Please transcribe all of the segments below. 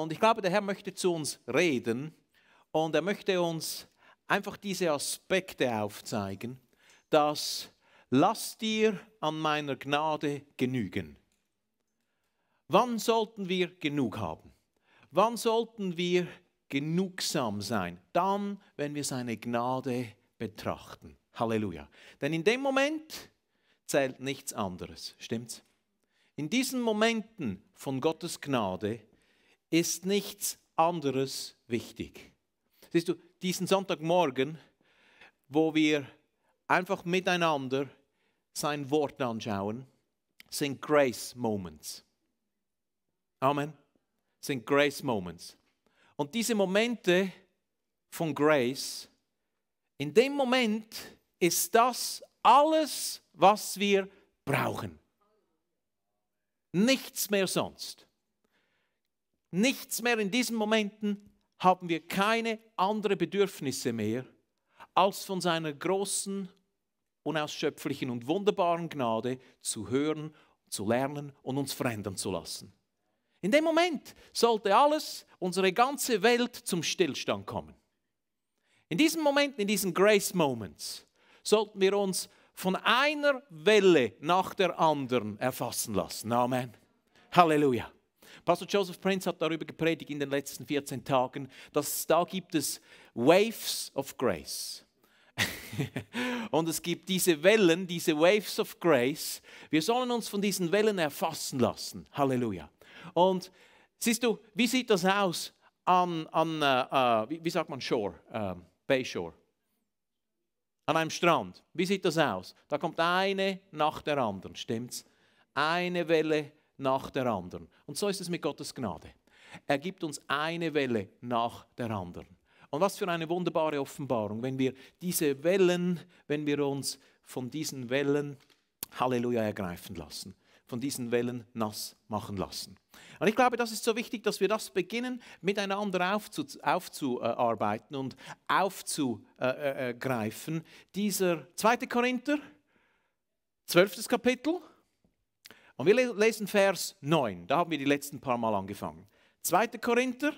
Und ich glaube, der Herr möchte zu uns reden und er möchte uns einfach diese Aspekte aufzeigen, dass lass dir an meiner Gnade genügen. Wann sollten wir genug haben? Wann sollten wir genugsam sein? Dann, wenn wir seine Gnade betrachten. Halleluja. Denn in dem Moment zählt nichts anderes, stimmt's? In diesen Momenten von Gottes Gnade ist nichts anderes wichtig. Siehst du, diesen Sonntagmorgen, wo wir einfach miteinander sein Wort anschauen, sind Grace Moments. Amen. Sind Grace Moments. Und diese Momente von Grace, in dem Moment ist das alles, was wir brauchen. Nichts mehr sonst nichts mehr in diesen Momenten haben wir keine anderen Bedürfnisse mehr, als von seiner großen, unausschöpflichen und wunderbaren Gnade zu hören, zu lernen und uns verändern zu lassen. In dem Moment sollte alles, unsere ganze Welt zum Stillstand kommen. In diesen Momenten, in diesen Grace Moments, sollten wir uns von einer Welle nach der anderen erfassen lassen. Amen. Halleluja. Pastor Joseph Prince hat darüber gepredigt in den letzten 14 Tagen, dass da gibt es Waves of Grace. und es gibt diese Wellen, diese Waves of Grace. Wir sollen uns von diesen Wellen erfassen lassen. Halleluja. Und siehst du, wie sieht das aus an, an uh, uh, wie, wie, sagt man, Shore, uh, ähm, Bayshore? An einem Strand. Wie sieht das aus? Da kommt eine nach der anderen, stimmt's? Eine Welle nach der anderen. Und so ist es mit Gottes Gnade. Er gibt uns eine Welle nach der anderen. Und was für eine wunderbare Offenbarung, wenn wir diese Wellen, wenn wir uns von diesen Wellen, Halleluja, ergreifen lassen, von diesen Wellen nass machen lassen. Und ich glaube, das ist so wichtig, dass wir das beginnen, miteinander aufzu, aufzuarbeiten und aufzugreifen. Äh, äh, äh, Dieser 2. Korinther, 12. Kapitel, und wir lesen Vers 9. Da haben wir die letzten paar Mal angefangen. 2. Korinther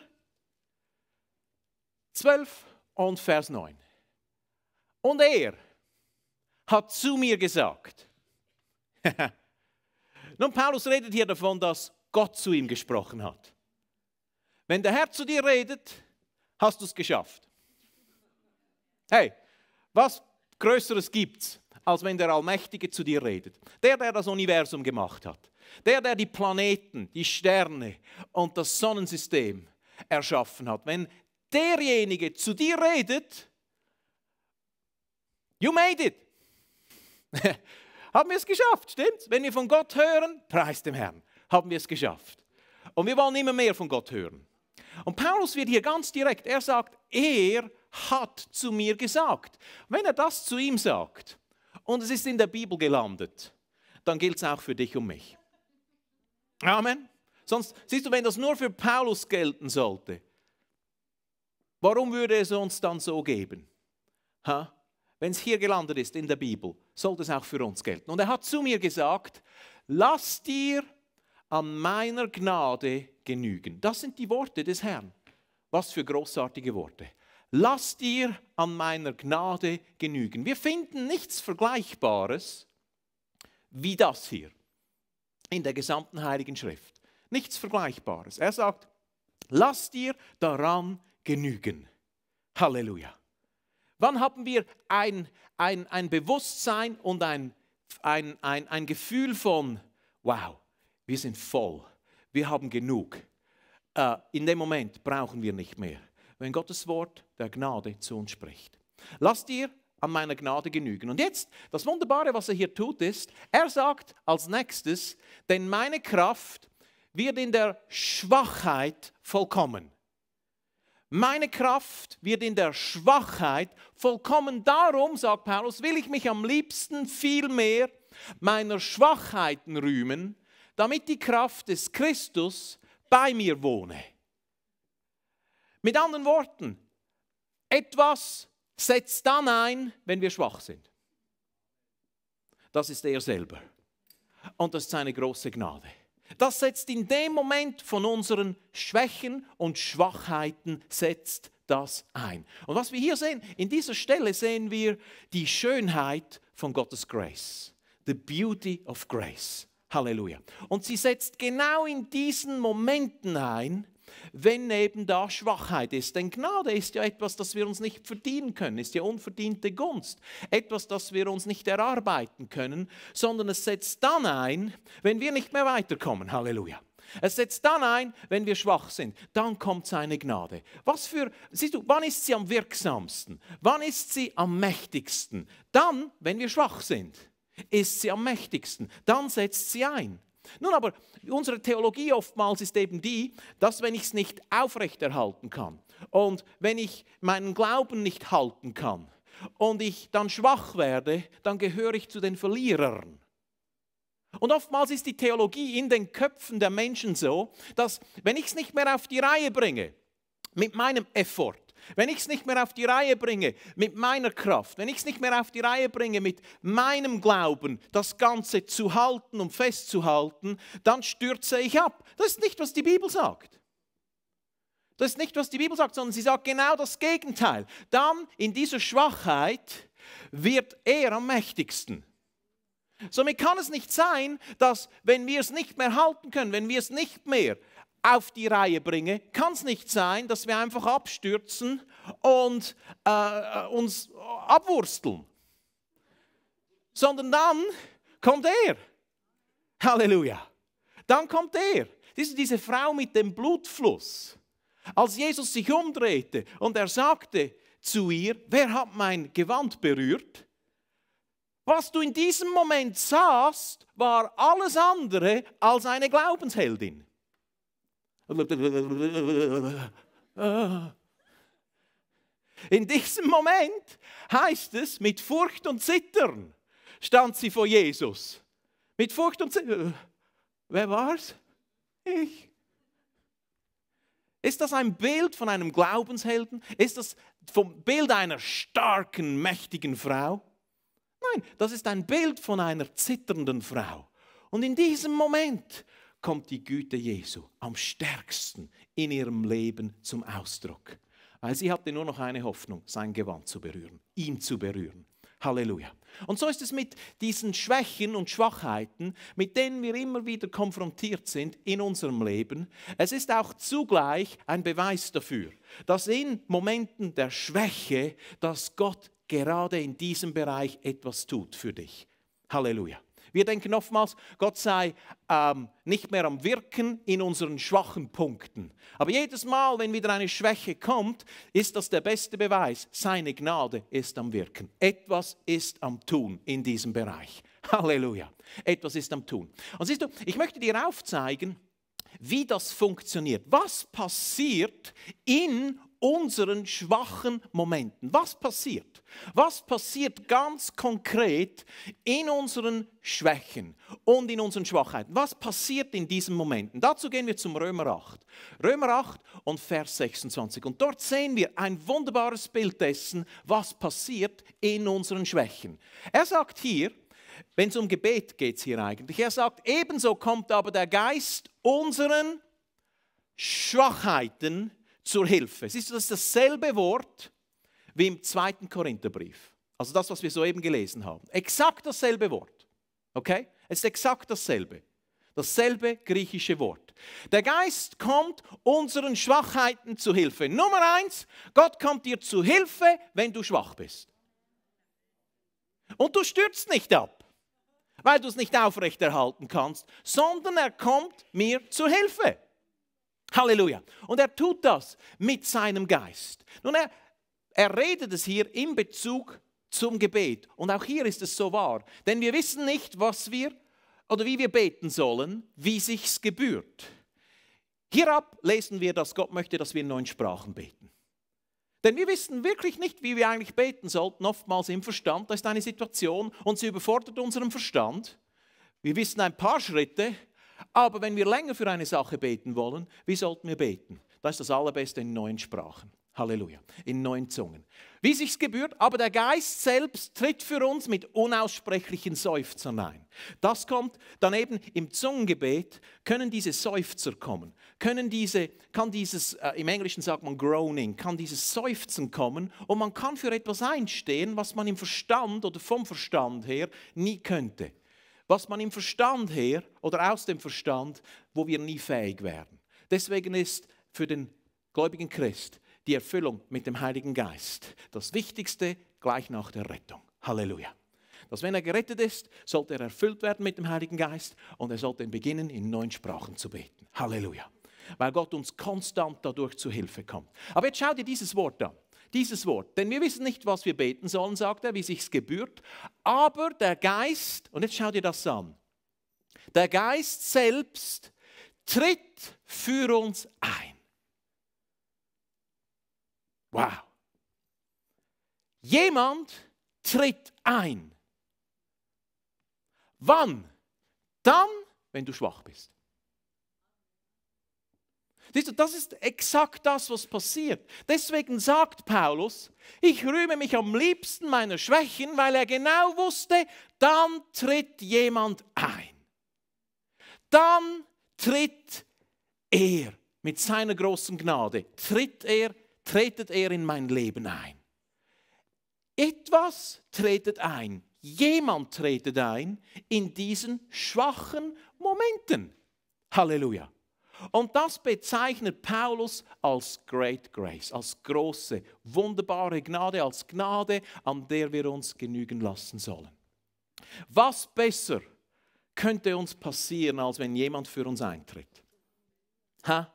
12 und Vers 9. Und er hat zu mir gesagt, nun Paulus redet hier davon, dass Gott zu ihm gesprochen hat. Wenn der Herr zu dir redet, hast du es geschafft. Hey, was Größeres gibt's? als wenn der Allmächtige zu dir redet. Der, der das Universum gemacht hat. Der, der die Planeten, die Sterne und das Sonnensystem erschaffen hat. Wenn derjenige zu dir redet, you made it. haben wir es geschafft, stimmt's? Wenn wir von Gott hören, preis dem Herrn, haben wir es geschafft. Und wir wollen immer mehr von Gott hören. Und Paulus wird hier ganz direkt, er sagt, er hat zu mir gesagt. Wenn er das zu ihm sagt, und es ist in der Bibel gelandet, dann gilt es auch für dich und mich. Amen. Sonst, siehst du, wenn das nur für Paulus gelten sollte, warum würde es uns dann so geben? Wenn es hier gelandet ist in der Bibel, sollte es auch für uns gelten. Und er hat zu mir gesagt, lass dir an meiner Gnade genügen. Das sind die Worte des Herrn. Was für großartige Worte lass dir an meiner Gnade genügen. Wir finden nichts Vergleichbares wie das hier in der gesamten Heiligen Schrift. Nichts Vergleichbares. Er sagt, lass dir daran genügen. Halleluja. Wann haben wir ein, ein, ein Bewusstsein und ein, ein, ein, ein Gefühl von, wow, wir sind voll, wir haben genug. Äh, in dem Moment brauchen wir nicht mehr wenn Gottes Wort der Gnade zu uns spricht. Lass dir an meiner Gnade genügen. Und jetzt, das Wunderbare, was er hier tut, ist, er sagt als nächstes, denn meine Kraft wird in der Schwachheit vollkommen. Meine Kraft wird in der Schwachheit vollkommen. Darum, sagt Paulus, will ich mich am liebsten viel mehr meiner Schwachheiten rühmen, damit die Kraft des Christus bei mir wohne. Mit anderen Worten, etwas setzt dann ein, wenn wir schwach sind. Das ist er selber. Und das ist seine große Gnade. Das setzt in dem Moment von unseren Schwächen und Schwachheiten setzt das ein. Und was wir hier sehen, in dieser Stelle sehen wir die Schönheit von Gottes Grace. The beauty of grace. Halleluja. Und sie setzt genau in diesen Momenten ein, wenn eben da Schwachheit ist. Denn Gnade ist ja etwas, das wir uns nicht verdienen können, ist ja unverdiente Gunst, etwas, das wir uns nicht erarbeiten können, sondern es setzt dann ein, wenn wir nicht mehr weiterkommen. Halleluja. Es setzt dann ein, wenn wir schwach sind. Dann kommt seine Gnade. Was für, siehst du, wann ist sie am wirksamsten? Wann ist sie am mächtigsten? Dann, wenn wir schwach sind, ist sie am mächtigsten. Dann setzt sie ein. Nun aber, unsere Theologie oftmals ist eben die, dass wenn ich es nicht aufrechterhalten kann und wenn ich meinen Glauben nicht halten kann und ich dann schwach werde, dann gehöre ich zu den Verlierern. Und oftmals ist die Theologie in den Köpfen der Menschen so, dass wenn ich es nicht mehr auf die Reihe bringe, mit meinem Effort, wenn ich es nicht mehr auf die Reihe bringe mit meiner Kraft, wenn ich es nicht mehr auf die Reihe bringe mit meinem Glauben, das Ganze zu halten und festzuhalten, dann stürze ich ab. Das ist nicht, was die Bibel sagt. Das ist nicht, was die Bibel sagt, sondern sie sagt genau das Gegenteil. Dann in dieser Schwachheit wird er am mächtigsten. Somit kann es nicht sein, dass wenn wir es nicht mehr halten können, wenn wir es nicht mehr auf die Reihe bringe, kann es nicht sein, dass wir einfach abstürzen und äh, uns abwursteln, sondern dann kommt er. Halleluja. Dann kommt er. Das diese Frau mit dem Blutfluss. Als Jesus sich umdrehte und er sagte zu ihr, wer hat mein Gewand berührt? Was du in diesem Moment sahst, war alles andere als eine Glaubensheldin. In diesem Moment heißt es, mit Furcht und Zittern stand sie vor Jesus. Mit Furcht und Zittern. Wer war's? Ich. Ist das ein Bild von einem Glaubenshelden? Ist das vom Bild einer starken, mächtigen Frau? Nein, das ist ein Bild von einer zitternden Frau. Und in diesem Moment kommt die Güte Jesu am stärksten in ihrem Leben zum Ausdruck. Weil sie hatte nur noch eine Hoffnung, sein Gewand zu berühren, ihn zu berühren. Halleluja. Und so ist es mit diesen Schwächen und Schwachheiten, mit denen wir immer wieder konfrontiert sind in unserem Leben. Es ist auch zugleich ein Beweis dafür, dass in Momenten der Schwäche, dass Gott gerade in diesem Bereich etwas tut für dich. Halleluja. Wir denken oftmals, Gott sei ähm, nicht mehr am Wirken in unseren schwachen Punkten. Aber jedes Mal, wenn wieder eine Schwäche kommt, ist das der beste Beweis. Seine Gnade ist am Wirken. Etwas ist am Tun in diesem Bereich. Halleluja. Etwas ist am Tun. Und siehst du, ich möchte dir aufzeigen, wie das funktioniert. Was passiert in unseren schwachen Momenten. Was passiert? Was passiert ganz konkret in unseren Schwächen und in unseren Schwachheiten? Was passiert in diesen Momenten? Dazu gehen wir zum Römer 8. Römer 8 und Vers 26. Und dort sehen wir ein wunderbares Bild dessen, was passiert in unseren Schwächen. Er sagt hier, wenn es um Gebet geht hier eigentlich, er sagt, ebenso kommt aber der Geist unseren Schwachheiten zur Hilfe. Siehst du, das ist dasselbe Wort wie im zweiten Korintherbrief. Also das, was wir soeben gelesen haben. Exakt dasselbe Wort. Okay? Es ist exakt dasselbe. Dasselbe griechische Wort. Der Geist kommt unseren Schwachheiten zu Hilfe. Nummer eins, Gott kommt dir zu Hilfe, wenn du schwach bist. Und du stürzt nicht ab, weil du es nicht aufrechterhalten kannst, sondern er kommt mir zu Hilfe. Halleluja. Und er tut das mit seinem Geist. Nun, er, er redet es hier in Bezug zum Gebet. Und auch hier ist es so wahr. Denn wir wissen nicht, was wir oder wie wir beten sollen, wie sich's gebührt. Hierab lesen wir, dass Gott möchte, dass wir in neuen Sprachen beten. Denn wir wissen wirklich nicht, wie wir eigentlich beten sollten, oftmals im Verstand. Da ist eine Situation und sie überfordert unseren Verstand. Wir wissen ein paar Schritte, aber wenn wir länger für eine Sache beten wollen, wie sollten wir beten? Das ist das Allerbeste in neuen Sprachen. Halleluja. In neuen Zungen. Wie sich's gebührt, aber der Geist selbst tritt für uns mit unaussprechlichen Seufzern ein. Das kommt daneben im Zungengebet, können diese Seufzer kommen, können diese, kann dieses, äh, im Englischen sagt man Groaning, kann dieses Seufzen kommen und man kann für etwas einstehen, was man im Verstand oder vom Verstand her nie könnte was man im Verstand her oder aus dem Verstand, wo wir nie fähig werden. Deswegen ist für den gläubigen Christ die Erfüllung mit dem Heiligen Geist das Wichtigste gleich nach der Rettung. Halleluja. Dass wenn er gerettet ist, sollte er erfüllt werden mit dem Heiligen Geist und er sollte beginnen, in neuen Sprachen zu beten. Halleluja. Weil Gott uns konstant dadurch zu Hilfe kommt. Aber jetzt schau dir dieses Wort an dieses Wort. Denn wir wissen nicht, was wir beten sollen, sagt er, wie sich's gebührt. Aber der Geist, und jetzt schau dir das an, der Geist selbst tritt für uns ein. Wow. Jemand tritt ein. Wann? Dann, wenn du schwach bist. Siehst du, das ist exakt das, was passiert. Deswegen sagt Paulus, ich rühme mich am liebsten meiner Schwächen, weil er genau wusste, dann tritt jemand ein. Dann tritt er mit seiner großen Gnade, tritt er, tretet er in mein Leben ein. Etwas tretet ein, jemand tretet ein in diesen schwachen Momenten. Halleluja. Und das bezeichnet Paulus als Great Grace, als große, wunderbare Gnade, als Gnade, an der wir uns genügen lassen sollen. Was besser könnte uns passieren, als wenn jemand für uns eintritt? Ha?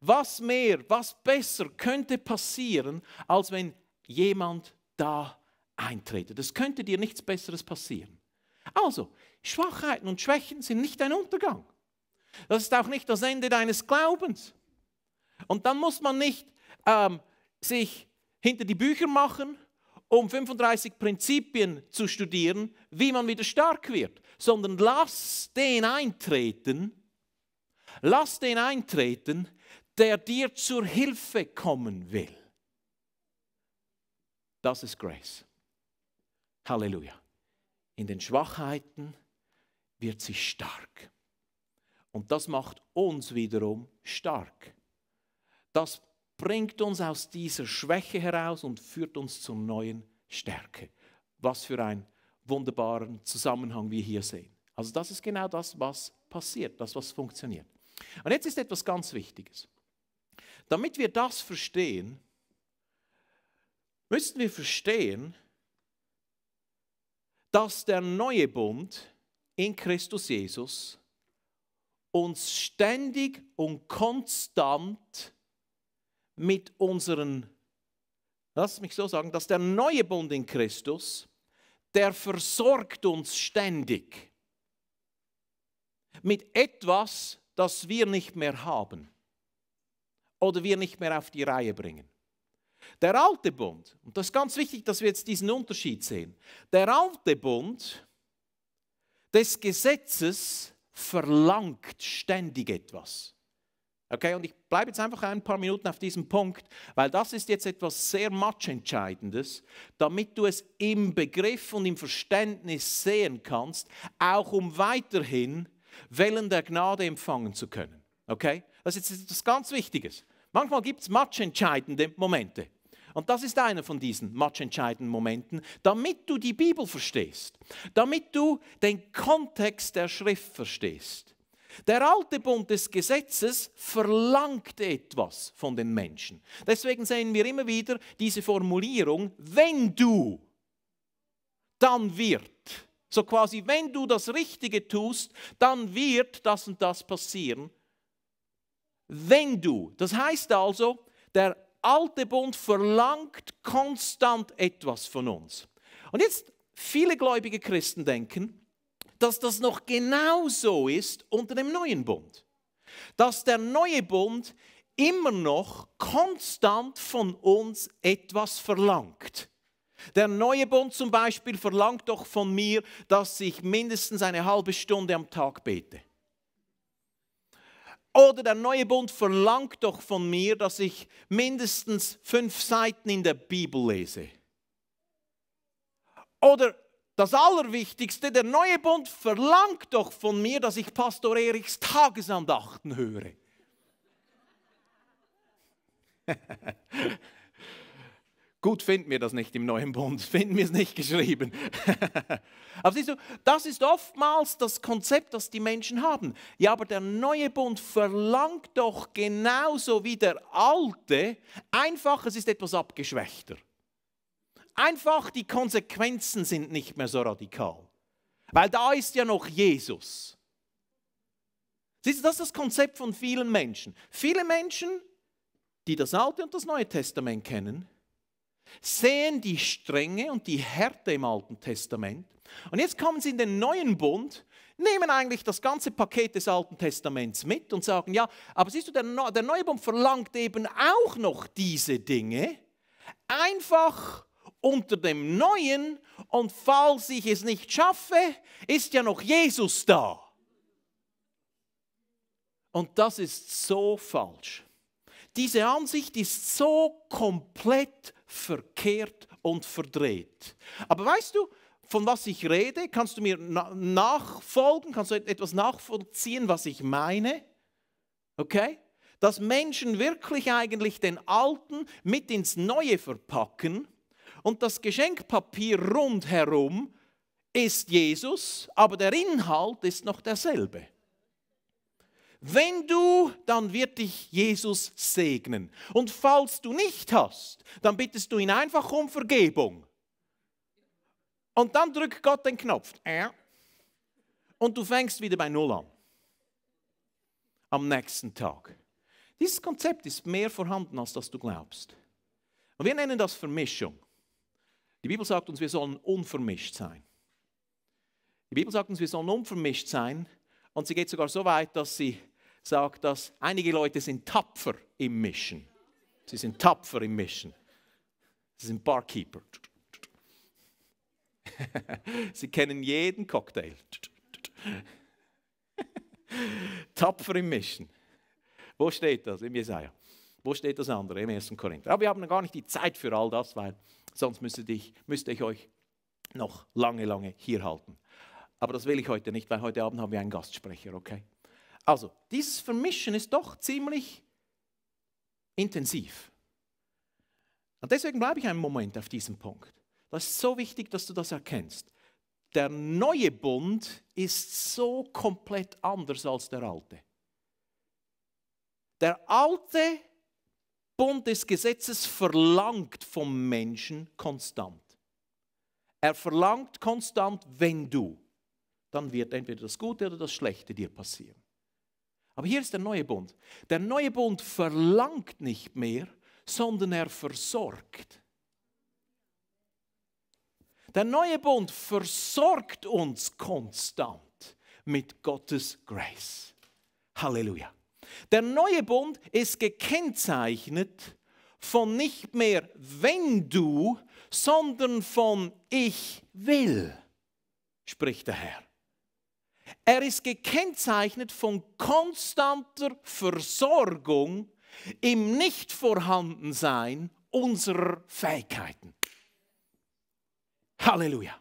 Was mehr, was besser könnte passieren, als wenn jemand da eintritt? Es könnte dir nichts Besseres passieren. Also, Schwachheiten und Schwächen sind nicht dein Untergang. Das ist auch nicht das Ende deines Glaubens. Und dann muss man nicht ähm, sich hinter die Bücher machen, um 35 Prinzipien zu studieren, wie man wieder stark wird, sondern lass den eintreten, lass den eintreten, der dir zur Hilfe kommen will. Das ist Grace. Halleluja. In den Schwachheiten wird sie stark. Und das macht uns wiederum stark. Das bringt uns aus dieser Schwäche heraus und führt uns zur neuen Stärke. Was für einen wunderbaren Zusammenhang wir hier sehen. Also das ist genau das, was passiert, das, was funktioniert. Und jetzt ist etwas ganz Wichtiges. Damit wir das verstehen, müssen wir verstehen, dass der neue Bund in Christus Jesus uns ständig und konstant mit unseren, lass mich so sagen, dass der neue Bund in Christus, der versorgt uns ständig mit etwas, das wir nicht mehr haben oder wir nicht mehr auf die Reihe bringen. Der alte Bund, und das ist ganz wichtig, dass wir jetzt diesen Unterschied sehen, der alte Bund des Gesetzes verlangt ständig etwas. Okay, und ich bleibe jetzt einfach ein paar Minuten auf diesem Punkt, weil das ist jetzt etwas sehr matchentscheidendes, damit du es im Begriff und im Verständnis sehen kannst, auch um weiterhin Wellen der Gnade empfangen zu können. Okay, das ist jetzt etwas ganz Wichtiges. Manchmal gibt es matchentscheidende Momente. Und das ist einer von diesen matchentscheidenden Momenten, damit du die Bibel verstehst, damit du den Kontext der Schrift verstehst. Der alte Bund des Gesetzes verlangt etwas von den Menschen. Deswegen sehen wir immer wieder diese Formulierung, wenn du, dann wird. So quasi, wenn du das Richtige tust, dann wird das und das passieren. Wenn du. Das heißt also, der alte Bund verlangt konstant etwas von uns. Und jetzt, viele gläubige Christen denken, dass das noch genau so ist unter dem neuen Bund. Dass der neue Bund immer noch konstant von uns etwas verlangt. Der neue Bund zum Beispiel verlangt doch von mir, dass ich mindestens eine halbe Stunde am Tag bete. Oder der neue Bund verlangt doch von mir, dass ich mindestens fünf Seiten in der Bibel lese. Oder das Allerwichtigste, der neue Bund verlangt doch von mir, dass ich Pastor Erichs Tagesandachten höre. Gut, finden wir das nicht im Neuen Bund, finden wir es nicht geschrieben. aber siehst du, das ist oftmals das Konzept, das die Menschen haben. Ja, aber der Neue Bund verlangt doch genauso wie der Alte, einfach, es ist etwas abgeschwächter. Einfach die Konsequenzen sind nicht mehr so radikal. Weil da ist ja noch Jesus. Siehst du, das ist das Konzept von vielen Menschen. Viele Menschen, die das Alte und das Neue Testament kennen, sehen die Strenge und die Härte im Alten Testament. Und jetzt kommen sie in den neuen Bund, nehmen eigentlich das ganze Paket des Alten Testaments mit und sagen, ja, aber siehst du, der, der neue Bund verlangt eben auch noch diese Dinge, einfach unter dem neuen und falls ich es nicht schaffe, ist ja noch Jesus da. Und das ist so falsch. Diese Ansicht ist so komplett verkehrt und verdreht. Aber weißt du, von was ich rede? Kannst du mir nachfolgen? Kannst du etwas nachvollziehen, was ich meine? Okay? Dass Menschen wirklich eigentlich den Alten mit ins Neue verpacken und das Geschenkpapier rundherum ist Jesus, aber der Inhalt ist noch derselbe. Wenn du, dann wird dich Jesus segnen. Und falls du nicht hast, dann bittest du ihn einfach um Vergebung. Und dann drückt Gott den Knopf. Äh. Und du fängst wieder bei Null an. Am nächsten Tag. Dieses Konzept ist mehr vorhanden, als dass du glaubst. Und wir nennen das Vermischung. Die Bibel sagt uns, wir sollen unvermischt sein. Die Bibel sagt uns, wir sollen unvermischt sein. Und sie geht sogar so weit, dass sie sagt dass einige Leute sind tapfer im Mischen. Sie sind tapfer im Mischen. Sie sind Barkeeper. Sie kennen jeden Cocktail. tapfer im Mischen. Wo steht das? Im Jesaja. Wo steht das andere? Im 1. Korinther. Aber wir haben gar nicht die Zeit für all das, weil sonst müsste ich, müsste ich euch noch lange, lange hier halten. Aber das will ich heute nicht, weil heute Abend haben wir einen Gastsprecher, okay? Also, dieses Vermischen ist doch ziemlich intensiv. Und deswegen bleibe ich einen Moment auf diesem Punkt. Das ist so wichtig, dass du das erkennst. Der neue Bund ist so komplett anders als der alte. Der alte Bund des Gesetzes verlangt vom Menschen konstant. Er verlangt konstant, wenn du, dann wird entweder das Gute oder das Schlechte dir passieren. Aber hier ist der neue Bund. Der neue Bund verlangt nicht mehr, sondern er versorgt. Der neue Bund versorgt uns konstant mit Gottes Grace. Halleluja. Der neue Bund ist gekennzeichnet von nicht mehr wenn du, sondern von ich will, spricht der Herr. Er ist gekennzeichnet von konstanter Versorgung im Nichtvorhandensein unserer Fähigkeiten. Halleluja.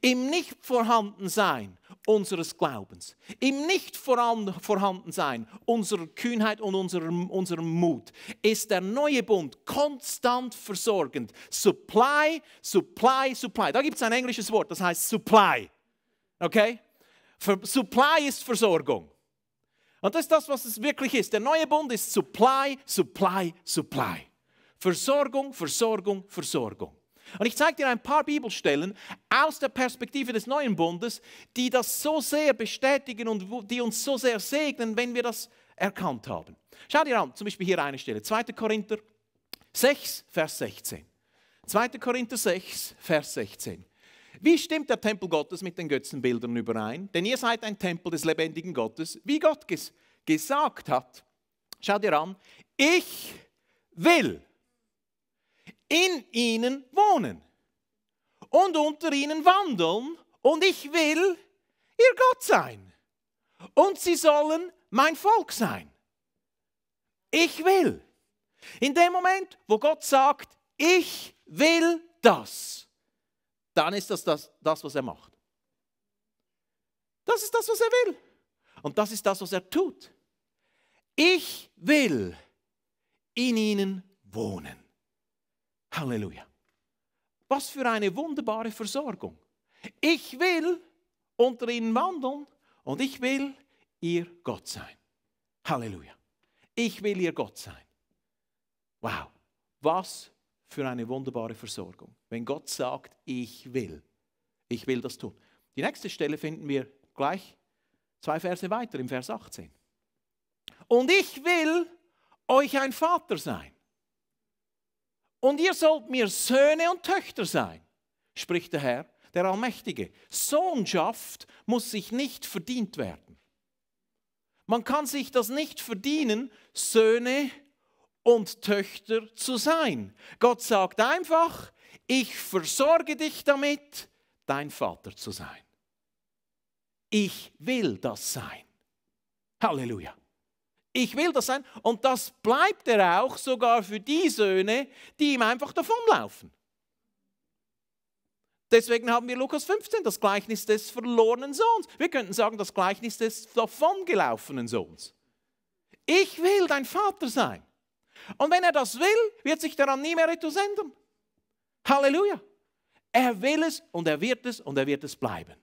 Im Nichtvorhandensein unseres Glaubens, im Nichtvorhandensein unserer Kühnheit und unserem, unserem Mut ist der neue Bund konstant versorgend. Supply, supply, supply. Da gibt es ein englisches Wort, das heißt supply. Okay? Supply ist Versorgung. Und das ist das, was es wirklich ist. Der neue Bund ist Supply, Supply, Supply. Versorgung, Versorgung, Versorgung. Und ich zeige dir ein paar Bibelstellen aus der Perspektive des neuen Bundes, die das so sehr bestätigen und die uns so sehr segnen, wenn wir das erkannt haben. Schau dir an, zum Beispiel hier eine Stelle, 2. Korinther 6, Vers 16. 2. Korinther 6, Vers 16. Wie stimmt der Tempel Gottes mit den Götzenbildern überein? Denn ihr seid ein Tempel des lebendigen Gottes, wie Gott ges gesagt hat. Schau dir an, ich will in ihnen wohnen und unter ihnen wandeln und ich will ihr Gott sein und sie sollen mein Volk sein. Ich will. In dem Moment, wo Gott sagt, ich will das, dann ist das, das das, was er macht. Das ist das, was er will. Und das ist das, was er tut. Ich will in ihnen wohnen. Halleluja. Was für eine wunderbare Versorgung. Ich will unter ihnen wandeln und ich will ihr Gott sein. Halleluja. Ich will ihr Gott sein. Wow, was für eine wunderbare Versorgung. Wenn Gott sagt, ich will, ich will das tun. Die nächste Stelle finden wir gleich zwei Verse weiter im Vers 18. Und ich will euch ein Vater sein. Und ihr sollt mir Söhne und Töchter sein, spricht der Herr, der Allmächtige. Sohnschaft muss sich nicht verdient werden. Man kann sich das nicht verdienen, Söhne und Töchter zu sein. Gott sagt einfach, ich versorge dich damit, dein Vater zu sein. Ich will das sein. Halleluja. Ich will das sein und das bleibt er auch sogar für die Söhne, die ihm einfach davonlaufen. Deswegen haben wir Lukas 15, das Gleichnis des verlorenen Sohns. Wir könnten sagen, das Gleichnis des davongelaufenen Sohns. Ich will dein Vater sein. Und wenn er das will, wird sich daran nie mehr etwas ändern. Halleluja. Er will es und er wird es und er wird es bleiben.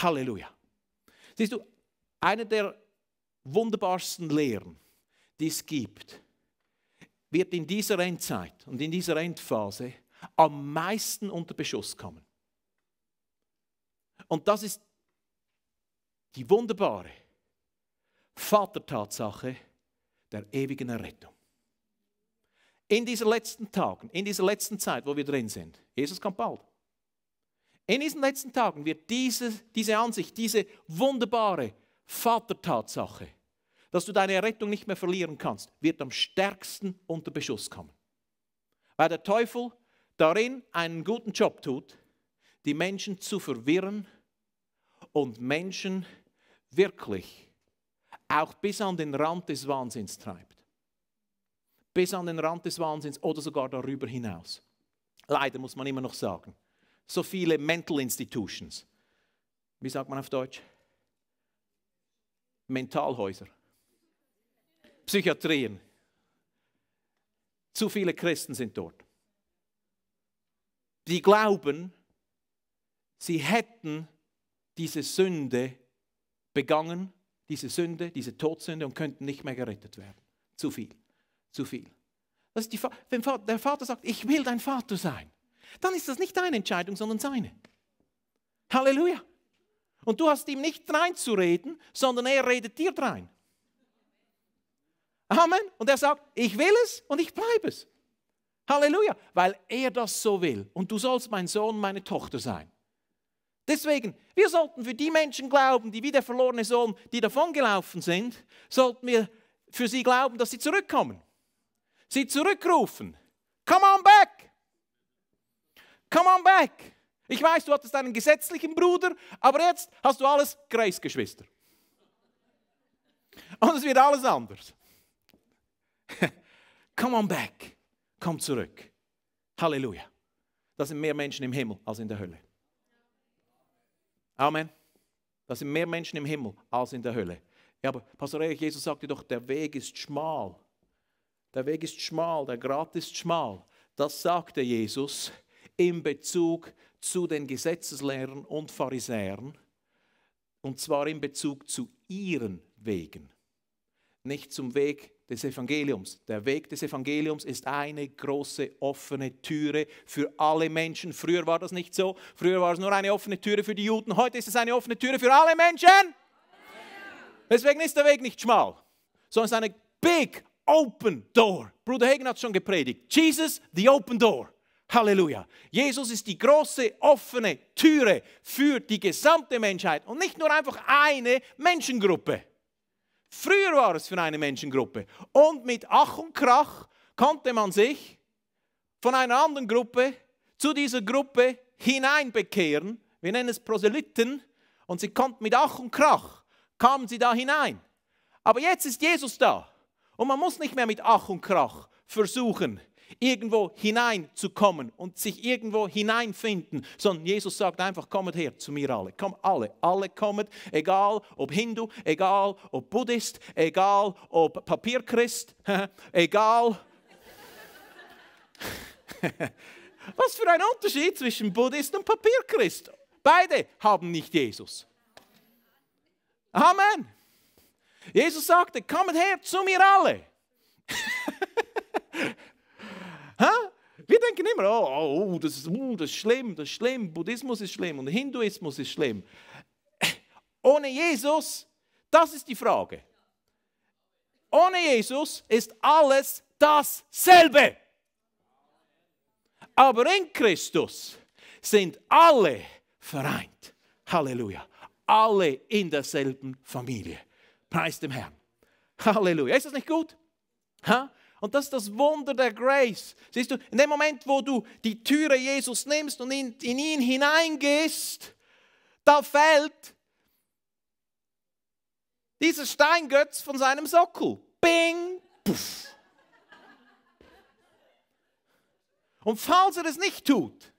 Halleluja. Siehst du, eine der wunderbarsten Lehren, die es gibt, wird in dieser Endzeit und in dieser Endphase am meisten unter Beschuss kommen. Und das ist die wunderbare Vatertatsache der ewigen Errettung. In diesen letzten Tagen, in dieser letzten Zeit, wo wir drin sind, Jesus kommt bald. In diesen letzten Tagen wird diese, diese Ansicht, diese wunderbare Vatertatsache, dass du deine Rettung nicht mehr verlieren kannst, wird am stärksten unter Beschuss kommen. Weil der Teufel darin einen guten Job tut, die Menschen zu verwirren und Menschen wirklich auch bis an den Rand des Wahnsinns treibt bis an den Rand des Wahnsinns oder sogar darüber hinaus. Leider muss man immer noch sagen. So viele Mental Institutions. Wie sagt man auf Deutsch? Mentalhäuser. Psychiatrien. Zu viele Christen sind dort. Die glauben, sie hätten diese Sünde begangen, diese Sünde, diese Todsünde und könnten nicht mehr gerettet werden. Zu viel zu viel. Das ist die, wenn der Vater sagt, ich will dein Vater sein, dann ist das nicht deine Entscheidung, sondern seine. Halleluja. Und du hast ihm nicht reinzureden, sondern er redet dir rein. Amen. Und er sagt, ich will es und ich bleibe es. Halleluja, weil er das so will. Und du sollst mein Sohn, meine Tochter sein. Deswegen, wir sollten für die Menschen glauben, die wie der verlorene Sohn, die davongelaufen sind, sollten wir für sie glauben, dass sie zurückkommen sie zurückrufen. Come on back! Come on back! Ich weiß, du hattest einen gesetzlichen Bruder, aber jetzt hast du alles Kreisgeschwister. Und es wird alles anders. Come on back. Komm zurück. Halleluja. Das sind mehr Menschen im Himmel als in der Hölle. Amen. Das sind mehr Menschen im Himmel als in der Hölle. Ja, aber Pastor Erich, Jesus sagte doch, der Weg ist schmal der Weg ist schmal, der Grat ist schmal. Das sagte Jesus in Bezug zu den Gesetzeslehrern und Pharisäern, und zwar in Bezug zu ihren Wegen, nicht zum Weg des Evangeliums. Der Weg des Evangeliums ist eine große offene Türe für alle Menschen. Früher war das nicht so. Früher war es nur eine offene Türe für die Juden. Heute ist es eine offene Türe für alle Menschen. Deswegen ist der Weg nicht schmal, sondern es ist eine big open door. Bruder Hagen hat schon gepredigt. Jesus, the open door. Halleluja. Jesus ist die große offene Türe für die gesamte Menschheit und nicht nur einfach eine Menschengruppe. Früher war es für eine Menschengruppe. Und mit Ach und Krach konnte man sich von einer anderen Gruppe zu dieser Gruppe hineinbekehren. Wir nennen es Proselyten. Und sie konnten mit Ach und Krach, kamen sie da hinein. Aber jetzt ist Jesus da. Und man muss nicht mehr mit Ach und Krach versuchen, irgendwo hineinzukommen und sich irgendwo hineinfinden, sondern Jesus sagt einfach, kommt her zu mir alle. kommt alle, alle kommt, egal ob Hindu, egal ob Buddhist, egal ob Papierchrist, egal. Was für ein Unterschied zwischen Buddhist und Papierchrist. Beide haben nicht Jesus. Amen. Jesus sagte, kommt her zu mir alle. Wir denken immer, oh, oh, oh das, ist, oh, das ist schlimm, das ist schlimm, Buddhismus ist schlimm und Hinduismus ist schlimm. Ohne Jesus, das ist die Frage. Ohne Jesus ist alles dasselbe. Aber in Christus sind alle vereint. Halleluja. Alle in derselben Familie. Preis dem Herrn. Halleluja. Ist das nicht gut? Ha? Und das ist das Wunder der Grace. Siehst du, in dem Moment, wo du die Türe Jesus nimmst und in, in ihn hineingehst, da fällt dieser Steingötz von seinem Sockel. Bing! Puff. Und falls er es nicht tut,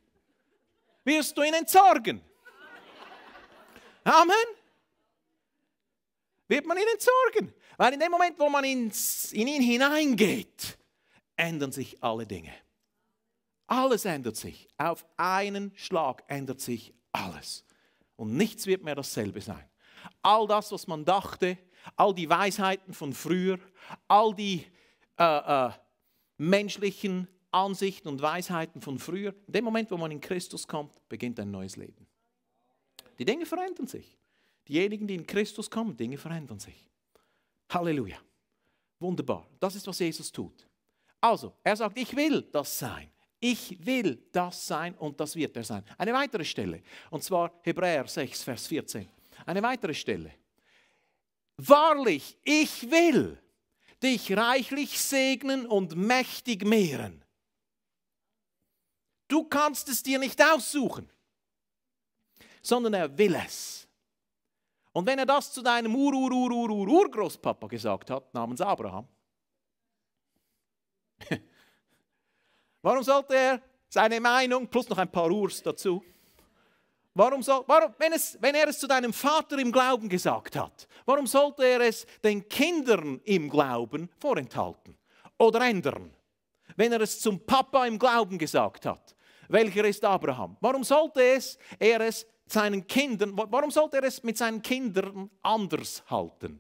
wirst du ihn entsorgen. Amen wird man ihn entsorgen. Weil in dem Moment, wo man ins, in ihn hineingeht, ändern sich alle Dinge. Alles ändert sich. Auf einen Schlag ändert sich alles. Und nichts wird mehr dasselbe sein. All das, was man dachte, all die Weisheiten von früher, all die äh, äh, menschlichen Ansichten und Weisheiten von früher, in dem Moment, wo man in Christus kommt, beginnt ein neues Leben. Die Dinge verändern sich. Diejenigen, die in Christus kommen, Dinge verändern sich. Halleluja. Wunderbar. Das ist, was Jesus tut. Also, er sagt, ich will das sein. Ich will das sein und das wird er sein. Eine weitere Stelle, und zwar Hebräer 6, Vers 14. Eine weitere Stelle. Wahrlich, ich will dich reichlich segnen und mächtig mehren. Du kannst es dir nicht aussuchen, sondern er will es. Und wenn er das zu deinem ur ur ur ur ur urgroßpapa gesagt hat, namens Abraham, warum sollte er seine Meinung plus noch ein paar Urs dazu? Warum soll, warum, wenn, es, wenn er es zu deinem Vater im Glauben gesagt hat, warum sollte er es den Kindern im Glauben vorenthalten oder ändern? Wenn er es zum Papa im Glauben gesagt hat, welcher ist Abraham? Warum sollte es, er es seinen Kindern, warum sollte er es mit seinen Kindern anders halten?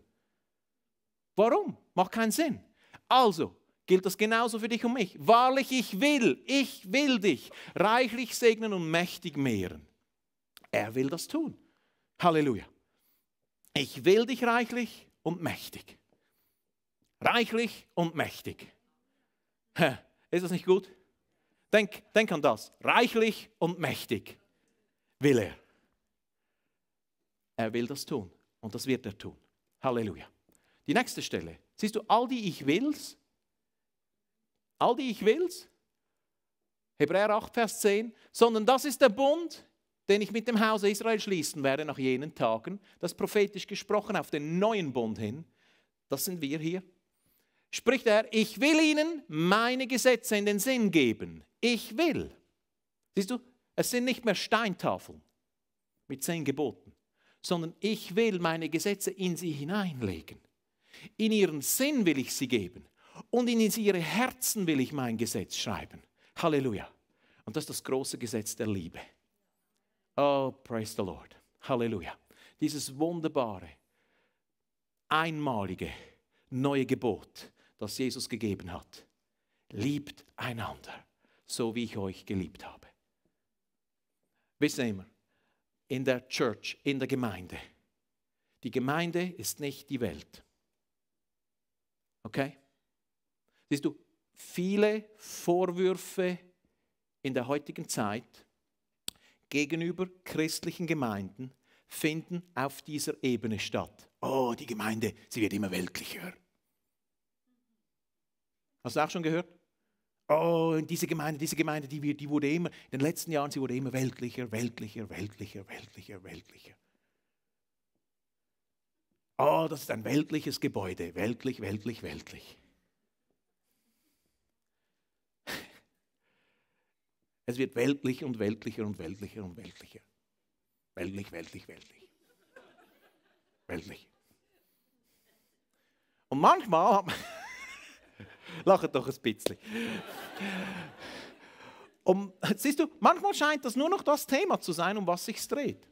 Warum? Macht keinen Sinn. Also gilt das genauso für dich und mich. Wahrlich, ich will, ich will dich reichlich segnen und mächtig mehren. Er will das tun. Halleluja. Ich will dich reichlich und mächtig. Reichlich und mächtig. Ist das nicht gut? Denk, denk an das. Reichlich und mächtig will er. Er will das tun und das wird er tun. Halleluja. Die nächste Stelle. Siehst du, all die ich will's, all die ich will's, Hebräer 8, Vers 10, sondern das ist der Bund, den ich mit dem Hause Israel schließen werde nach jenen Tagen, das prophetisch gesprochen auf den neuen Bund hin, das sind wir hier, spricht er, ich will ihnen meine Gesetze in den Sinn geben. Ich will. Siehst du, es sind nicht mehr Steintafeln mit zehn Geboten sondern ich will meine Gesetze in sie hineinlegen. In ihren Sinn will ich sie geben und in ihre Herzen will ich mein Gesetz schreiben. Halleluja. Und das ist das große Gesetz der Liebe. Oh, praise the Lord. Halleluja. Dieses wunderbare, einmalige, neue Gebot, das Jesus gegeben hat. Liebt einander, so wie ich euch geliebt habe. Wisst ihr immer, in der Church, in der Gemeinde. Die Gemeinde ist nicht die Welt. Okay? Siehst du, viele Vorwürfe in der heutigen Zeit gegenüber christlichen Gemeinden finden auf dieser Ebene statt. Oh, die Gemeinde, sie wird immer weltlicher. Hast du auch schon gehört? oh, diese Gemeinde, diese Gemeinde, die, die wurde immer, in den letzten Jahren, sie wurde immer weltlicher, weltlicher, weltlicher, weltlicher, weltlicher. Oh, das ist ein weltliches Gebäude, weltlich, weltlich, weltlich. Es wird weltlich und weltlicher und weltlicher und weltlicher. Weltlich, weltlich, weltlich. Weltlich. Und manchmal hat man Lacht doch ein bisschen. Und siehst du, manchmal scheint das nur noch das Thema zu sein, um was sich dreht.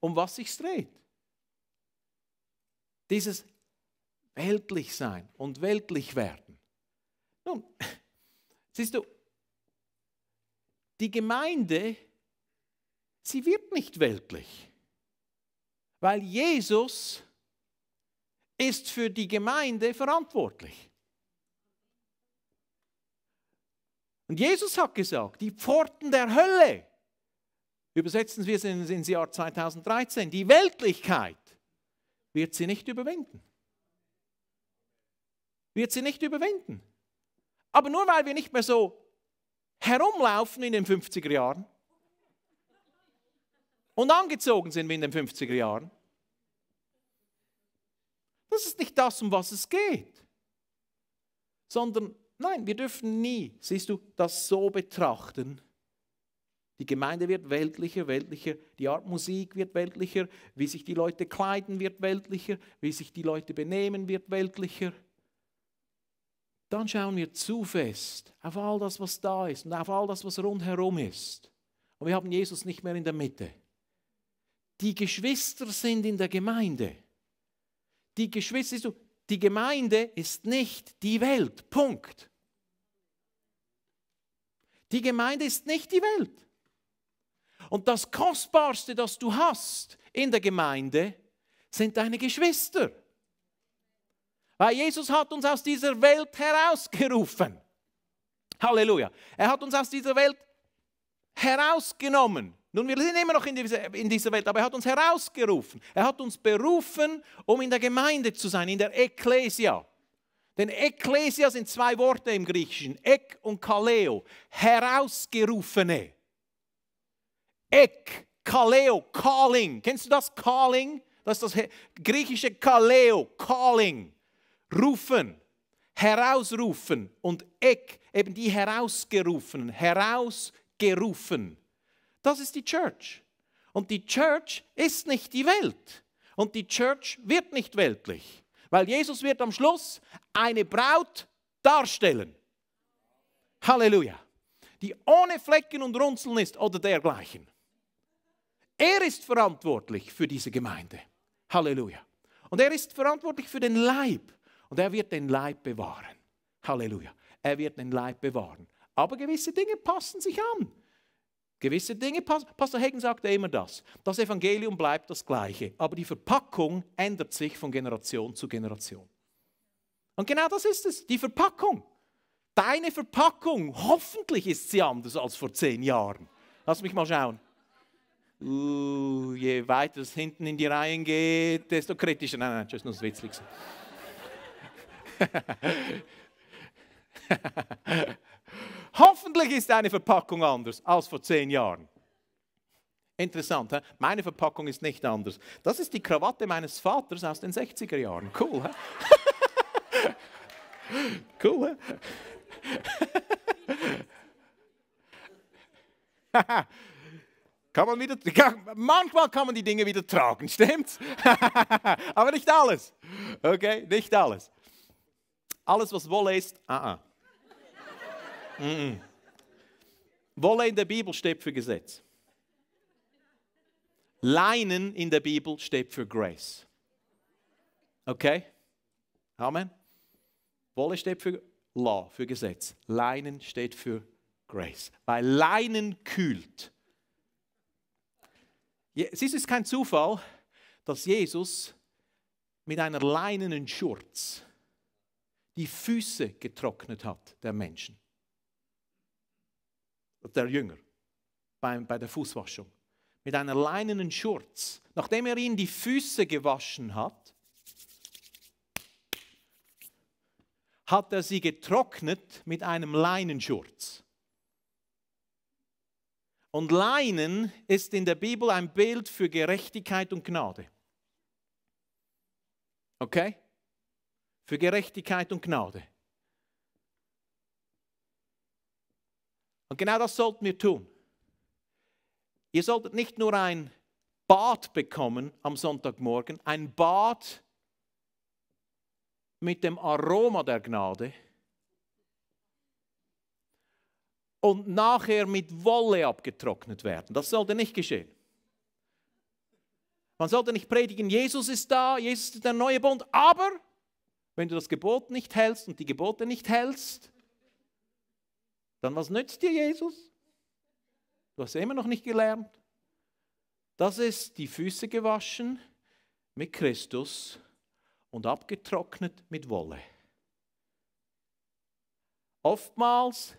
Um was sich dreht. Dieses weltlich sein und weltlich werden. Nun, siehst du, die Gemeinde, sie wird nicht weltlich, weil Jesus ist für die Gemeinde verantwortlich. Und Jesus hat gesagt, die Pforten der Hölle, übersetzen wir es ins in Jahr 2013, die Weltlichkeit wird sie nicht überwinden. Wird sie nicht überwinden. Aber nur weil wir nicht mehr so herumlaufen in den 50er Jahren und angezogen sind wie in den 50er Jahren, das ist nicht das, um was es geht, sondern Nein, wir dürfen nie, siehst du, das so betrachten. Die Gemeinde wird weltlicher, weltlicher, die Art Musik wird weltlicher, wie sich die Leute kleiden wird weltlicher, wie sich die Leute benehmen wird weltlicher. Dann schauen wir zu fest auf all das, was da ist und auf all das, was rundherum ist. Und wir haben Jesus nicht mehr in der Mitte. Die Geschwister sind in der Gemeinde. Die Geschwister, die Gemeinde ist nicht die Welt. Punkt. Die Gemeinde ist nicht die Welt. Und das Kostbarste, das du hast in der Gemeinde, sind deine Geschwister. Weil Jesus hat uns aus dieser Welt herausgerufen. Halleluja. Er hat uns aus dieser Welt herausgenommen. Nun, wir sind immer noch in dieser Welt, aber er hat uns herausgerufen. Er hat uns berufen, um in der Gemeinde zu sein, in der Ekklesia. Denn Ekklesia sind zwei Worte im Griechischen, Ek und Kaleo, herausgerufene. Ek, Kaleo, Calling. Kennst du das Calling? Das ist das griechische Kaleo, Calling. Rufen, herausrufen und Ek, eben die herausgerufenen, herausgerufen. Das ist die Church. Und die Church ist nicht die Welt. Und die Church wird nicht weltlich. Weil Jesus wird am Schluss eine Braut darstellen. Halleluja. Die ohne Flecken und Runzeln ist oder dergleichen. Er ist verantwortlich für diese Gemeinde. Halleluja. Und er ist verantwortlich für den Leib. Und er wird den Leib bewahren. Halleluja. Er wird den Leib bewahren. Aber gewisse Dinge passen sich an. Gewisse Dinge, Pastor Hagen sagte immer das, das Evangelium bleibt das gleiche, aber die Verpackung ändert sich von Generation zu Generation. Und genau das ist es, die Verpackung. Deine Verpackung, hoffentlich ist sie anders als vor zehn Jahren. Lass mich mal schauen. Uh, je weiter es hinten in die Reihen geht, desto kritischer. Nein, nein, das ist nur ein Witz. Hoffentlich ist eine Verpackung anders als vor zehn Jahren. Interessant, he? meine Verpackung ist nicht anders. Das ist die Krawatte meines Vaters aus den 60er Jahren. Cool, he? cool. He? kann man wieder, manchmal kann man die Dinge wieder tragen, stimmt's? Aber nicht alles. Okay, nicht alles. Alles, was Wolle ist, ah, ah. Mm -mm. Wolle in der Bibel steht für Gesetz. Leinen in der Bibel steht für Grace. Okay? Amen. Wolle steht für Law, für Gesetz. Leinen steht für Grace. Weil Leinen kühlt. Es ist kein Zufall, dass Jesus mit einer leinenen Schurz die Füße getrocknet hat der Menschen der Jünger, beim, bei der Fußwaschung, mit einer leinenen Schurz, nachdem er ihnen die Füße gewaschen hat, hat er sie getrocknet mit einem Leinenschurz. Und Leinen ist in der Bibel ein Bild für Gerechtigkeit und Gnade. Okay? Für Gerechtigkeit und Gnade. Und genau das sollten wir tun. Ihr solltet nicht nur ein Bad bekommen am Sonntagmorgen, ein Bad mit dem Aroma der Gnade und nachher mit Wolle abgetrocknet werden. Das sollte nicht geschehen. Man sollte nicht predigen, Jesus ist da, Jesus ist der neue Bund, aber wenn du das Gebot nicht hältst und die Gebote nicht hältst, dann was nützt dir Jesus? Du hast immer noch nicht gelernt. Das ist die Füße gewaschen mit Christus und abgetrocknet mit Wolle. Oftmals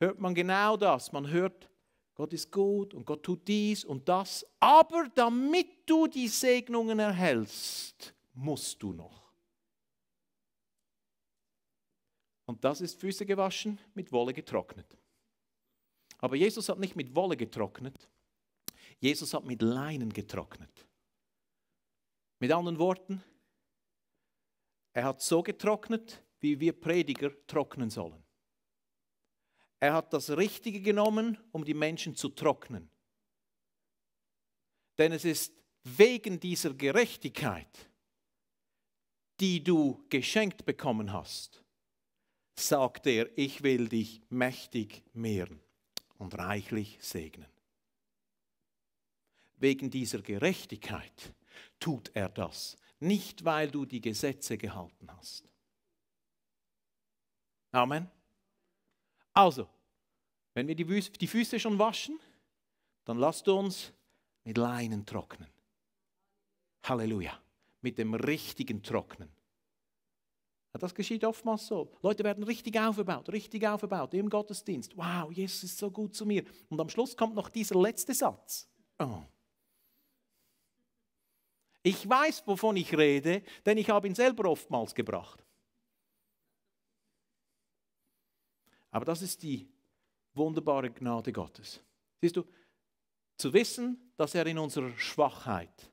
hört man genau das. Man hört, Gott ist gut und Gott tut dies und das. Aber damit du die Segnungen erhältst, musst du noch. Und das ist Füße gewaschen, mit Wolle getrocknet. Aber Jesus hat nicht mit Wolle getrocknet, Jesus hat mit Leinen getrocknet. Mit anderen Worten, er hat so getrocknet, wie wir Prediger trocknen sollen. Er hat das Richtige genommen, um die Menschen zu trocknen. Denn es ist wegen dieser Gerechtigkeit, die du geschenkt bekommen hast, sagt er, ich will dich mächtig mehren und reichlich segnen. Wegen dieser Gerechtigkeit tut er das, nicht weil du die Gesetze gehalten hast. Amen. Also, wenn wir die Füße schon waschen, dann lasst uns mit Leinen trocknen. Halleluja. Mit dem richtigen Trocknen. Das geschieht oftmals so. Leute werden richtig aufgebaut, richtig aufgebaut im Gottesdienst. Wow, Jesus ist so gut zu mir. Und am Schluss kommt noch dieser letzte Satz. Oh. Ich weiß, wovon ich rede, denn ich habe ihn selber oftmals gebracht. Aber das ist die wunderbare Gnade Gottes. Siehst du, zu wissen, dass er in unserer Schwachheit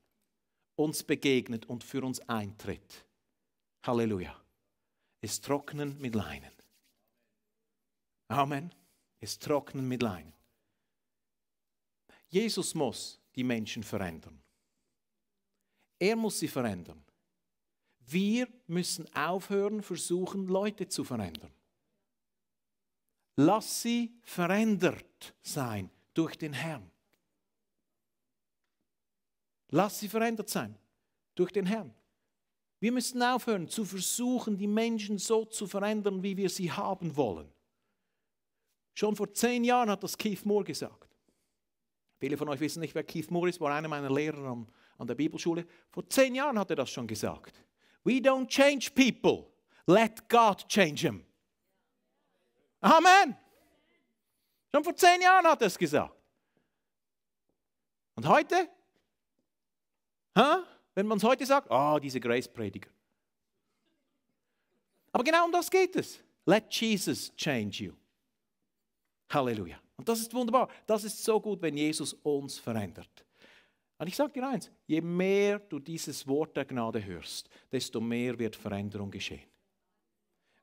uns begegnet und für uns eintritt. Halleluja ist trocknen mit Leinen. Amen. Ist trocknen mit Leinen. Jesus muss die Menschen verändern. Er muss sie verändern. Wir müssen aufhören, versuchen, Leute zu verändern. Lass sie verändert sein durch den Herrn. Lass sie verändert sein durch den Herrn. Wir müssen aufhören zu versuchen, die Menschen so zu verändern, wie wir sie haben wollen. Schon vor zehn Jahren hat das Keith Moore gesagt. Viele von euch wissen nicht, wer Keith Moore ist, war einer meiner Lehrer an, an der Bibelschule. Vor zehn Jahren hat er das schon gesagt. We don't change people, let God change them. Amen. Schon vor zehn Jahren hat er es gesagt. Und heute? Huh? wenn man es heute sagt, ah, oh, diese Grace-Prediger. Aber genau um das geht es. Let Jesus change you. Halleluja. Und das ist wunderbar. Das ist so gut, wenn Jesus uns verändert. Und ich sage dir eins, je mehr du dieses Wort der Gnade hörst, desto mehr wird Veränderung geschehen.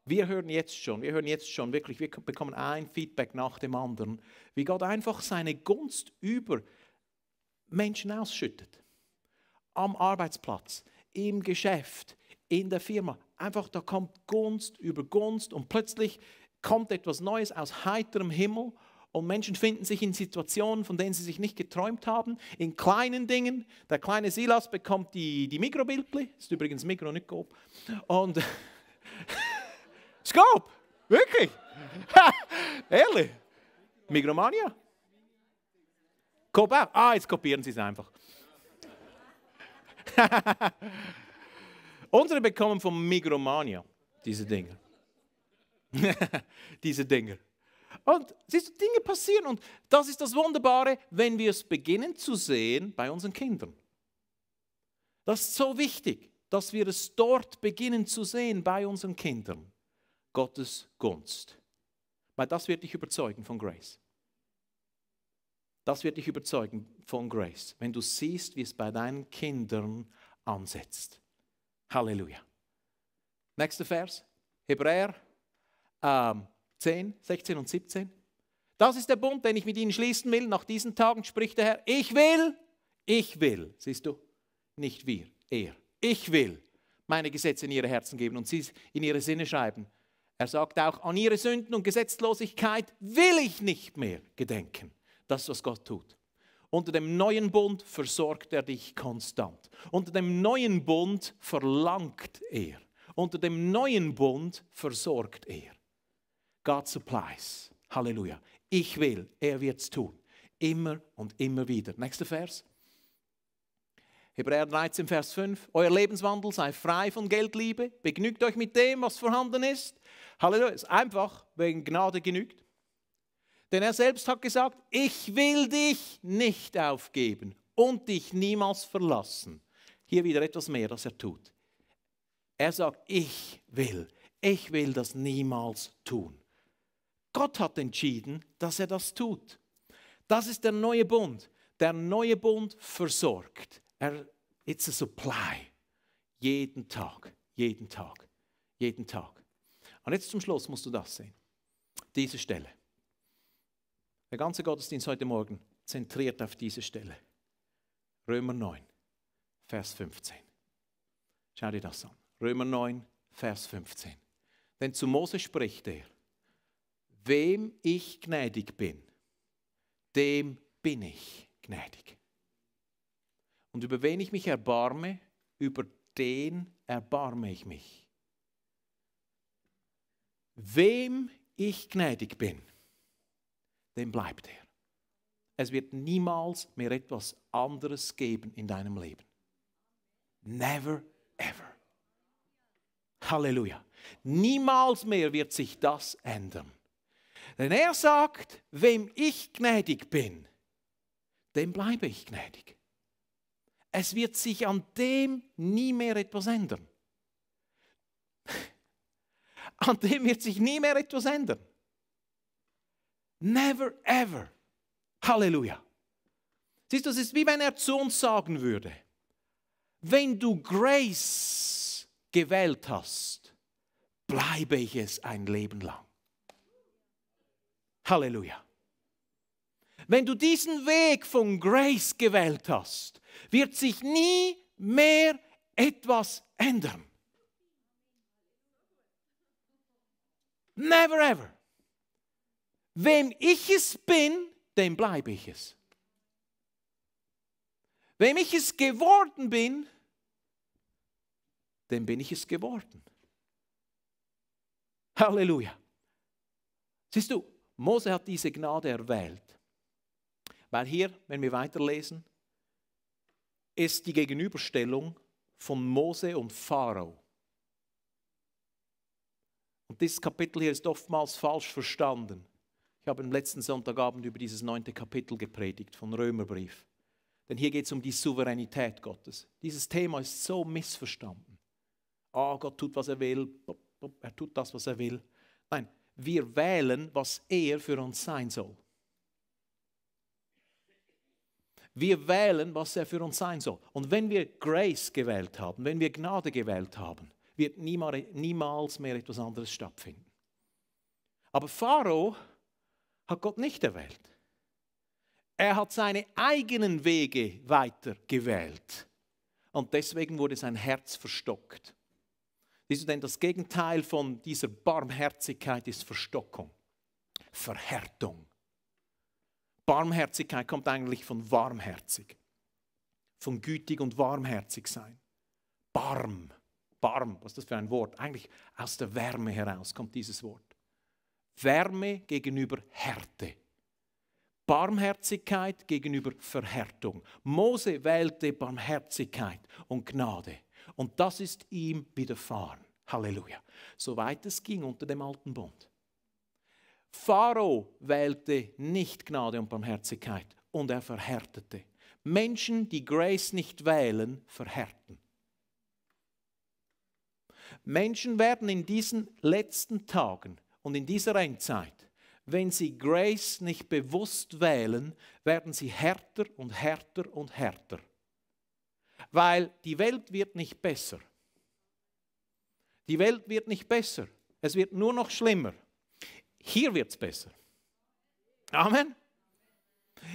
Wir hören jetzt schon, wir hören jetzt schon wirklich, wir bekommen ein Feedback nach dem anderen, wie Gott einfach seine Gunst über Menschen ausschüttet am Arbeitsplatz, im Geschäft, in der Firma. Einfach, da kommt Gunst über Gunst und plötzlich kommt etwas Neues aus heiterem Himmel und Menschen finden sich in Situationen, von denen sie sich nicht geträumt haben, in kleinen Dingen. Der kleine Silas bekommt die, die Mikrobildli, ist übrigens Mikro, nicht Gob. Und Scope, wirklich? Ehrlich? Mikromania? Coop Ah, jetzt kopieren sie es einfach. Unsere bekommen vom Migromania diese Dinge. diese Dinge. Und siehst du, Dinge passieren. Und das ist das Wunderbare, wenn wir es beginnen zu sehen bei unseren Kindern. Das ist so wichtig, dass wir es dort beginnen zu sehen bei unseren Kindern. Gottes Gunst. Weil das wird dich überzeugen von Grace. Das wird dich überzeugen von Grace, wenn du siehst, wie es bei deinen Kindern ansetzt. Halleluja. Nächster Vers, Hebräer ähm, 10, 16 und 17. Das ist der Bund, den ich mit ihnen schließen will. Nach diesen Tagen spricht der Herr, ich will, ich will, siehst du, nicht wir, er. Ich will meine Gesetze in ihre Herzen geben und sie in ihre Sinne schreiben. Er sagt auch, an ihre Sünden und Gesetzlosigkeit will ich nicht mehr gedenken. Das was Gott tut. Unter dem neuen Bund versorgt er dich konstant. Unter dem neuen Bund verlangt er. Unter dem neuen Bund versorgt er. God supplies. Halleluja. Ich will, er wird es tun. Immer und immer wieder. Nächster Vers. Hebräer 13, Vers 5. Euer Lebenswandel sei frei von Geldliebe. Begnügt euch mit dem, was vorhanden ist. Halleluja. Es ist einfach, wegen Gnade genügt. Denn er selbst hat gesagt, ich will dich nicht aufgeben und dich niemals verlassen. Hier wieder etwas mehr, das er tut. Er sagt, ich will, ich will das niemals tun. Gott hat entschieden, dass er das tut. Das ist der neue Bund. Der neue Bund versorgt. Er, it's a supply. Jeden Tag, jeden Tag, jeden Tag. Und jetzt zum Schluss musst du das sehen. Diese Stelle. Der ganze Gottesdienst heute Morgen zentriert auf diese Stelle. Römer 9, Vers 15. Schau dir das an. Römer 9, Vers 15. Denn zu Mose spricht er, wem ich gnädig bin, dem bin ich gnädig. Und über wen ich mich erbarme, über den erbarme ich mich. Wem ich gnädig bin, dem bleibt er. Es wird niemals mehr etwas anderes geben in deinem Leben. Never, ever. Halleluja. Niemals mehr wird sich das ändern. Denn er sagt, wem ich gnädig bin, dem bleibe ich gnädig. Es wird sich an dem nie mehr etwas ändern. An dem wird sich nie mehr etwas ändern. Never ever. Halleluja. Siehst du, es ist wie wenn er zu uns sagen würde, wenn du Grace gewählt hast, bleibe ich es ein Leben lang. Halleluja. Wenn du diesen Weg von Grace gewählt hast, wird sich nie mehr etwas ändern. Never ever. Wem ich es bin, dem bleibe ich es. Wem ich es geworden bin, dem bin ich es geworden. Halleluja. Siehst du, Mose hat diese Gnade erwählt. Weil hier, wenn wir weiterlesen, ist die Gegenüberstellung von Mose und Pharao. Und dieses Kapitel hier ist oftmals falsch verstanden. Ich habe am letzten Sonntagabend über dieses neunte Kapitel gepredigt von Römerbrief. Denn hier geht es um die Souveränität Gottes. Dieses Thema ist so missverstanden. Ah, oh, Gott tut, was er will. Er tut das, was er will. Nein, wir wählen, was er für uns sein soll. Wir wählen, was er für uns sein soll. Und wenn wir Grace gewählt haben, wenn wir Gnade gewählt haben, wird niemals mehr etwas anderes stattfinden. Aber Pharao hat Gott nicht erwählt. Er hat seine eigenen Wege weiter gewählt. Und deswegen wurde sein Herz verstockt. Siehst du denn, das Gegenteil von dieser Barmherzigkeit ist Verstockung, Verhärtung. Barmherzigkeit kommt eigentlich von warmherzig, von gütig und warmherzig sein. Barm, barm, was ist das für ein Wort? Eigentlich aus der Wärme heraus kommt dieses Wort. Wärme gegenüber Härte. Barmherzigkeit gegenüber Verhärtung. Mose wählte Barmherzigkeit und Gnade. Und das ist ihm widerfahren. Halleluja. Soweit es ging unter dem alten Bund. Pharao wählte nicht Gnade und Barmherzigkeit und er verhärtete. Menschen, die Grace nicht wählen, verhärten. Menschen werden in diesen letzten Tagen und in dieser Endzeit, wenn sie Grace nicht bewusst wählen, werden sie härter und härter und härter. Weil die Welt wird nicht besser. Die Welt wird nicht besser. Es wird nur noch schlimmer. Hier wird es besser. Amen.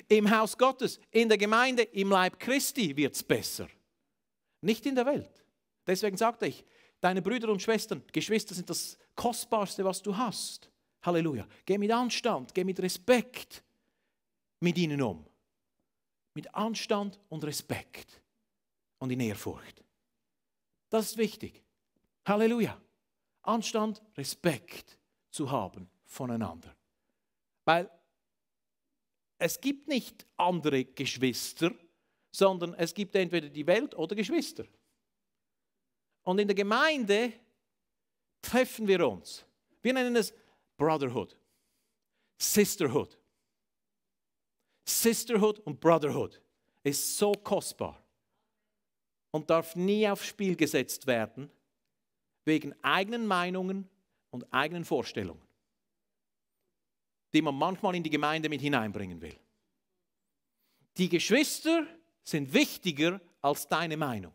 Im Haus Gottes, in der Gemeinde, im Leib Christi wird es besser. Nicht in der Welt. Deswegen sagte ich, Deine Brüder und Schwestern, Geschwister sind das Kostbarste, was du hast. Halleluja. Geh mit Anstand, geh mit Respekt mit ihnen um. Mit Anstand und Respekt und in Ehrfurcht. Das ist wichtig. Halleluja. Anstand, Respekt zu haben voneinander. Weil es gibt nicht andere Geschwister, sondern es gibt entweder die Welt oder Geschwister. Und in der Gemeinde treffen wir uns. Wir nennen es Brotherhood, Sisterhood. Sisterhood und Brotherhood ist so kostbar und darf nie aufs Spiel gesetzt werden wegen eigenen Meinungen und eigenen Vorstellungen, die man manchmal in die Gemeinde mit hineinbringen will. Die Geschwister sind wichtiger als deine Meinung.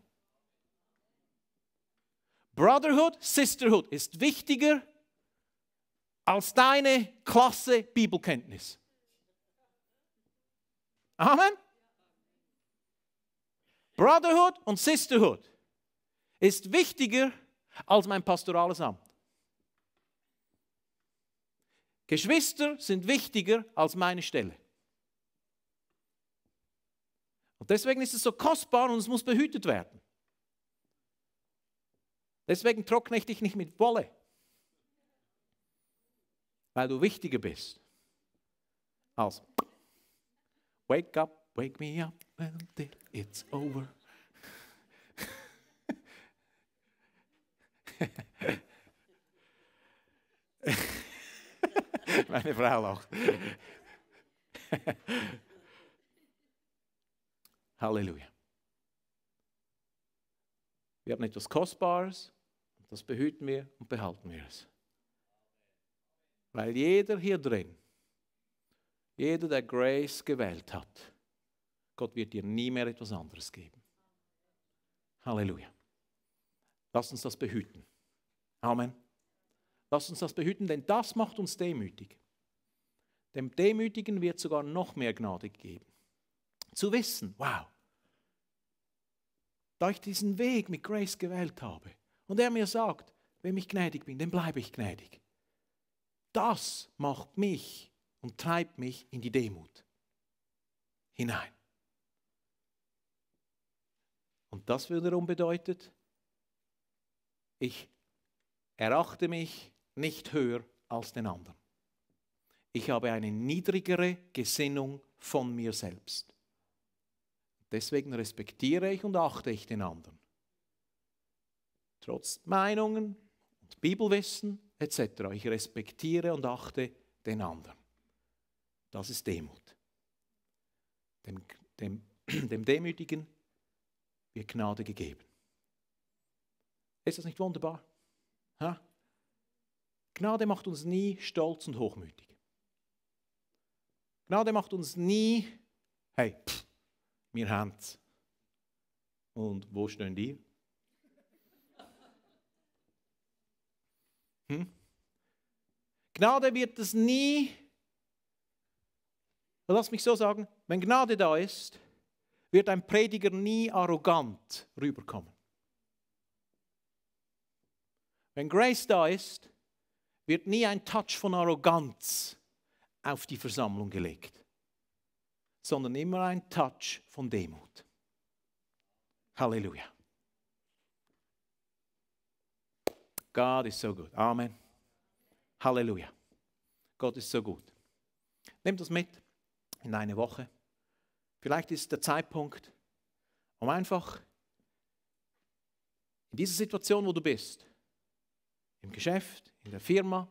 Brotherhood, Sisterhood ist wichtiger als deine klasse Bibelkenntnis. Amen. Brotherhood und Sisterhood ist wichtiger als mein pastorales Amt. Geschwister sind wichtiger als meine Stelle. Und deswegen ist es so kostbar und es muss behütet werden. Deswegen trockne ich dich nicht mit Wolle, weil du wichtiger bist. Also, wake up, wake me up until it's over. Meine Frau lacht. Halleluja. Wir haben etwas Kostbares, das behüten wir und behalten wir es. Weil jeder hier drin, jeder, der Grace gewählt hat, Gott wird dir nie mehr etwas anderes geben. Halleluja. Lass uns das behüten. Amen. Lass uns das behüten, denn das macht uns demütig. Dem Demütigen wird sogar noch mehr Gnade gegeben. Zu wissen, wow, da ich diesen Weg mit Grace gewählt habe, und er mir sagt, wenn ich gnädig bin, dann bleibe ich gnädig. Das macht mich und treibt mich in die Demut hinein. Und das wiederum bedeutet, ich erachte mich nicht höher als den anderen. Ich habe eine niedrigere Gesinnung von mir selbst. Deswegen respektiere ich und achte ich den anderen trotz Meinungen und Bibelwissen etc. Ich respektiere und achte den anderen. Das ist Demut. Dem, dem, dem Demütigen wird Gnade gegeben. Ist das nicht wunderbar? Ha? Gnade macht uns nie stolz und hochmütig. Gnade macht uns nie, hey, pff, wir haben's. Und wo stehen die? Hm? Gnade wird es nie, lass mich so sagen, wenn Gnade da ist, wird ein Prediger nie arrogant rüberkommen. Wenn Grace da ist, wird nie ein Touch von Arroganz auf die Versammlung gelegt, sondern immer ein Touch von Demut. Halleluja. God is so good. Amen. Halleluja. Gott ist so gut. Nimm das mit in eine Woche. Vielleicht ist der Zeitpunkt, um einfach in dieser Situation, wo du bist, im Geschäft, in der Firma,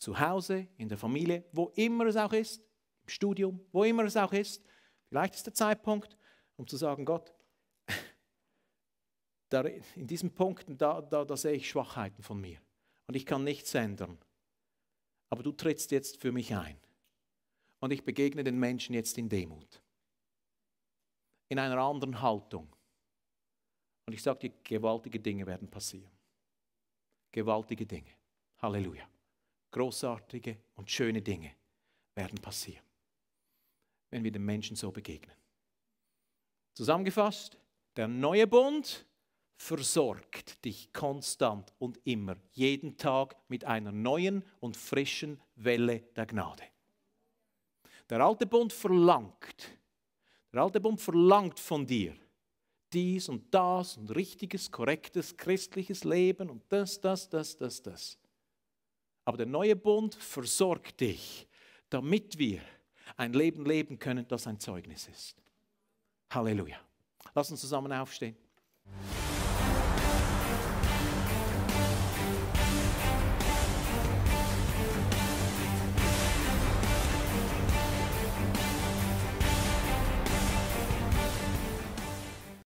zu Hause, in der Familie, wo immer es auch ist, im Studium, wo immer es auch ist, vielleicht ist der Zeitpunkt, um zu sagen, Gott, in diesen Punkten, da, da, da sehe ich Schwachheiten von mir. Und ich kann nichts ändern. Aber du trittst jetzt für mich ein. Und ich begegne den Menschen jetzt in Demut. In einer anderen Haltung. Und ich sage dir, gewaltige Dinge werden passieren. Gewaltige Dinge. Halleluja. Großartige und schöne Dinge werden passieren, wenn wir den Menschen so begegnen. Zusammengefasst, der neue Bund versorgt dich konstant und immer, jeden Tag mit einer neuen und frischen Welle der Gnade. Der alte Bund verlangt, der alte Bund verlangt von dir dies und das und richtiges, korrektes christliches Leben und das, das, das, das, das. Aber der neue Bund versorgt dich, damit wir ein Leben leben können, das ein Zeugnis ist. Halleluja. Lass uns zusammen aufstehen.